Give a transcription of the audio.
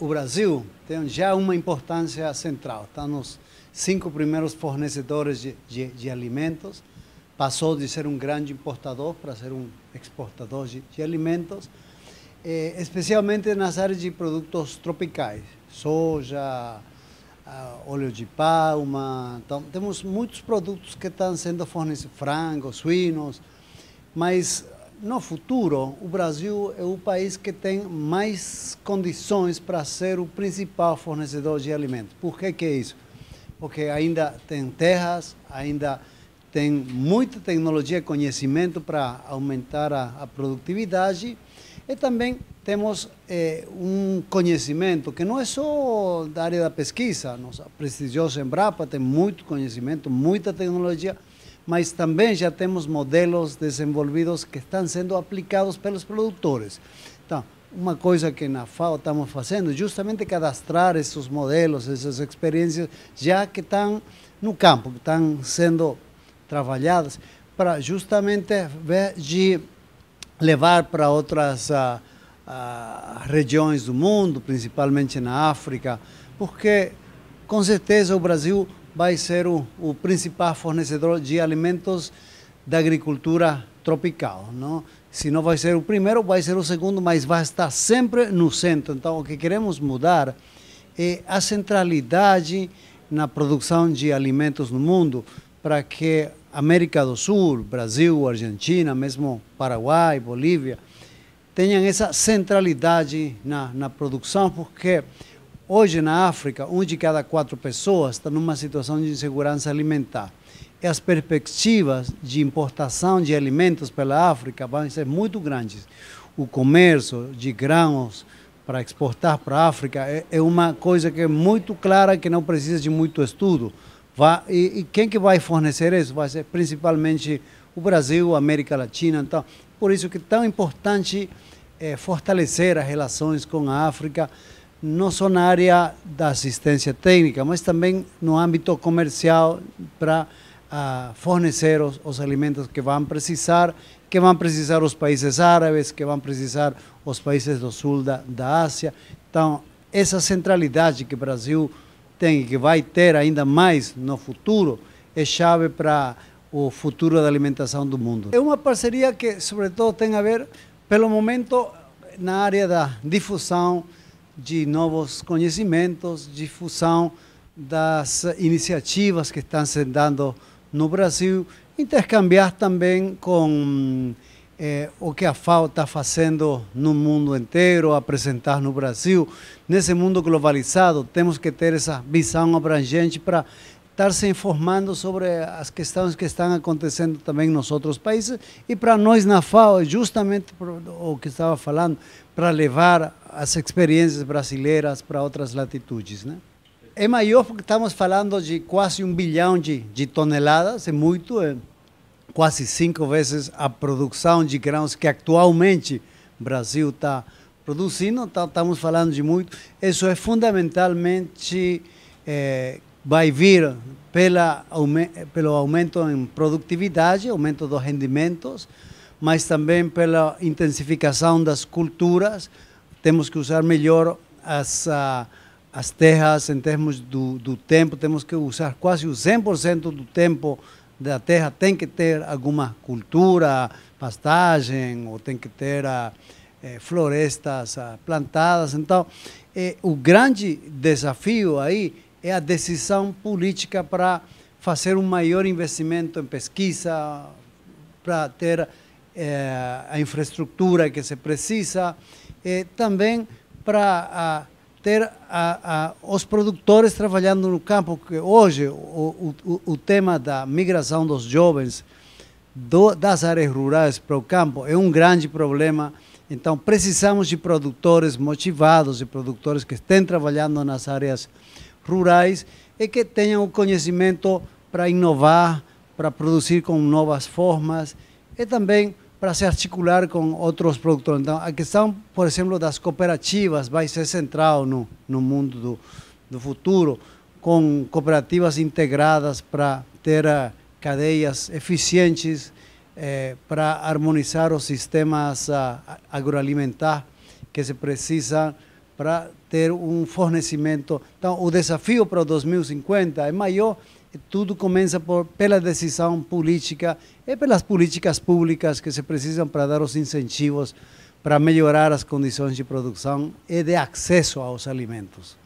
O Brasil tem já uma importância central. Está nos cinco primeiros fornecedores de, de, de alimentos. Passou de ser um grande importador para ser um exportador de, de alimentos, eh, especialmente nas áreas de produtos tropicais, soja, ah, óleo de palma. Então, temos muitos produtos que estão sendo fornecidos, frangos, suínos. Mas no futuro, o Brasil é o país que tem mais condições para ser o principal fornecedor de alimentos. Por que, que é isso? Porque ainda tem terras, ainda tem muita tecnologia e conhecimento para aumentar a, a produtividade e também temos eh, um conhecimento que não é só da área da pesquisa, nossa prestigiosa Embrapa tem muito conhecimento, muita tecnologia, mas também já temos modelos desenvolvidos que estão sendo aplicados pelos produtores. Então, tá, uma coisa que na FAO estamos fazendo, justamente cadastrar esses modelos, essas experiências, já que estão no campo, que estão sendo trabalhadas, para justamente ver de levar para outras uh, uh, regiões do mundo, principalmente na África, porque com certeza o Brasil vai ser o, o principal fornecedor de alimentos da agricultura tropical. Não? Se não vai ser o primeiro, vai ser o segundo, mas vai estar sempre no centro. Então, o que queremos mudar é a centralidade na produção de alimentos no mundo, para que América do Sul, Brasil, Argentina, mesmo Paraguai, Bolívia, tenham essa centralidade na, na produção, porque hoje na África, um de cada quatro pessoas está numa situação de insegurança alimentar. E as perspectivas de importação de alimentos pela África vão ser muito grandes. O comércio de grãos para exportar para a África é, é uma coisa que é muito clara, que não precisa de muito estudo Vai, e, e, quem que vai fornecer isso? Vai ser principalmente o Brasil, a América Latina. Então, por isso que é tão importante é, fortalecer as relações com a África, não só na área da assistência técnica, mas também no âmbito comercial para ah, fornecer os, os alimentos que vão precisar, que vão precisar os países árabes, que vão precisar os países do sul da, da Ásia. Então, essa centralidade que o Brasil tem e que vai ter ainda mais no futuro é chave para o futuro da alimentação do mundo. É uma parceria que, sobretudo, tem a ver, pelo momento, na área da difusão de novos conhecimentos, difusão das iniciativas que estão se dando no Brasil, intercambiar também com é, o que a FAO está fazendo no mundo inteiro, apresentar no Brasil. Nesse mundo globalizado, temos que ter essa visão abrangente para estar se informando sobre as questões que estão acontecendo também nos outros países e para nós na FAO, é justamente o que estava falando, para levar as experiências brasileiras para outras latitudes. Né? É maior porque estamos falando de quase um bilhão de, de toneladas, é muito. É, quase cinco vezes a produção de grãos que atualmente o Brasil está produzindo, tá, estamos falando de muito. Isso é fundamentalmente é, vai vir pela, pelo aumento em produtividade, aumento dos rendimentos, mas também pela intensificação das culturas. Temos que usar melhor as, ah, as terras em termos do, do tempo, temos que usar quase o 100% do tempo da terra tem que ter alguma cultura, pastagem, ou tem que ter a, eh, florestas a, eh, plantadas. Então, o eh, grande desafio aí é a decisão política para fazer um maior investimento em pesquisa, para ter a infraestrutura que se precisa, também para ah, ter a, a, os produtores trabalhando no campo, que hoje o, o, o tema da migração dos jovens do, das áreas rurais para o campo é um grande problema. Então, precisamos de produtores motivados, de produtores que estejam trabalhando nas áreas rurais e que tenham o conhecimento para inovar, para produzir com novas formas e também para se articular com outros produtores. Então, a questão, por exemplo, das cooperativas vai ser central no, no mundo do, do futuro, com cooperativas integradas para ter a, eh, cadeias eficientes, eh, para harmonizar os sistemas a, eh, agroalimentares que se precisam para ter um fornecimento. Então, o desafio para 2050 é maior. Tudo começa por, pela decisão política e pelas políticas públicas que se precisam para dar os incentivos para melhorar as condições de produção e de acesso aos alimentos.